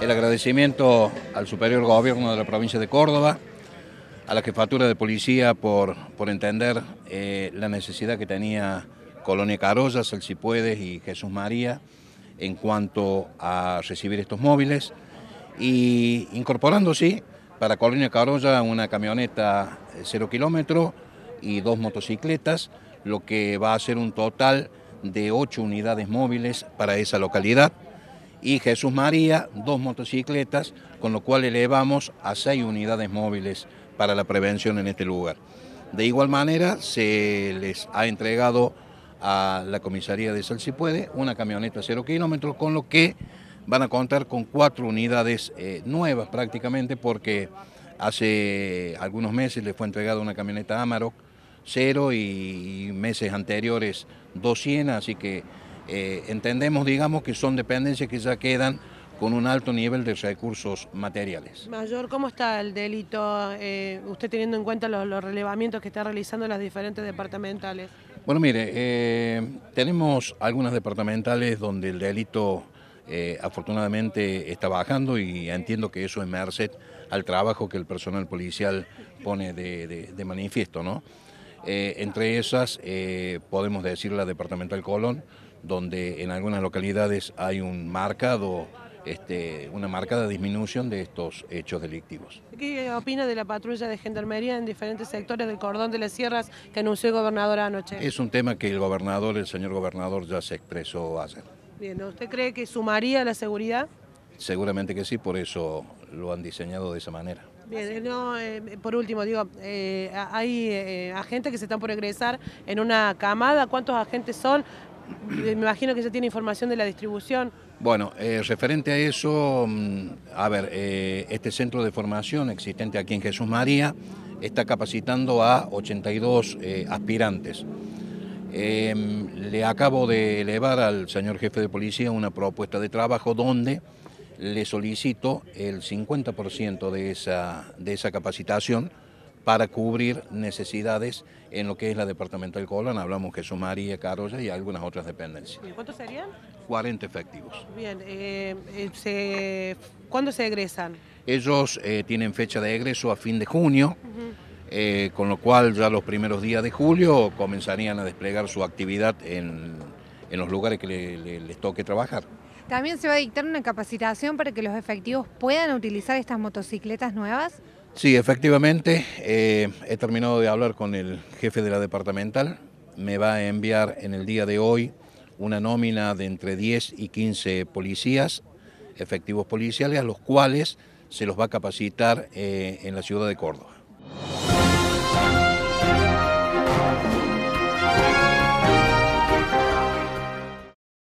el agradecimiento al superior gobierno de la provincia de Córdoba, a la jefatura de policía por, entender eh, la necesidad que tenía Colonia Carolla, El Cipuedes y Jesús María en cuanto a recibir estos móviles y incorporando, sí, para Colonia Carolla una camioneta cero kilómetro y dos motocicletas, lo que va a ser un total de ocho unidades móviles para esa localidad y Jesús María, dos motocicletas, con lo cual elevamos a seis unidades móviles para la prevención en este lugar. De igual manera, se les ha entregado a la comisaría de Sal Si Puede una camioneta cero kilómetros, con lo que van a contar con cuatro unidades eh, nuevas prácticamente, porque hace algunos meses les fue entregada una camioneta Amarok cero y, y meses anteriores 200, así que eh, entendemos, digamos, que son dependencias que ya quedan con un alto nivel de recursos materiales. Mayor, ¿cómo está el delito? Eh, usted teniendo en cuenta los, relevamientos que está realizando las diferentes departamentales. Bueno, mire, eh, tenemos algunas departamentales donde el delito afortunadamente está bajando y entiendo que eso es merced al trabajo que el personal policial pone de, de manifiesto, ¿no? entre esas podemos decir la departamental Colón, donde en algunas localidades hay un marcado este, una marcada disminución de estos hechos delictivos. ¿Qué opina de la patrulla de gendarmería en diferentes sectores del cordón de las sierras que anunció el gobernador anoche? Es un tema que el gobernador, el señor gobernador, ya se expresó ayer. ¿usted cree que sumaría la seguridad? Seguramente que sí, por eso lo han diseñado de esa manera. Bien, eh, eh, por último, digo, eh, hay agentes que se están por egresar en una camada. ¿Cuántos agentes son? Me imagino que ya tiene información de la distribución. Bueno, eh, referente a eso, mm, a ver, eh, este centro de formación existente aquí en Jesús María está capacitando a 82 eh, aspirantes. Em, le acabo de elevar al señor jefe de policía una propuesta de trabajo donde le solicito el 50% de esa, de esa capacitación para cubrir necesidades en lo que es la departamental Colón. Hablamos Jesús María, Carolla y algunas otras dependencias. cuántos serían? 40 efectivos. Bien, eh, eh, ¿cuándo se egresan? Ellos eh, tienen fecha de egreso a fin de junio. con lo cual ya los primeros días de julio comenzarían a desplegar su actividad en, los lugares que les toque trabajar. También se va a dictar una capacitación para que los efectivos puedan utilizar estas motocicletas nuevas. Sí, efectivamente, eh, he terminado de hablar con el jefe de la departamental. Me va a enviar en el día de hoy una nómina de entre 10 y 15 policías, efectivos policiales, a los cuales se los va a capacitar eh, en la ciudad de Córdoba.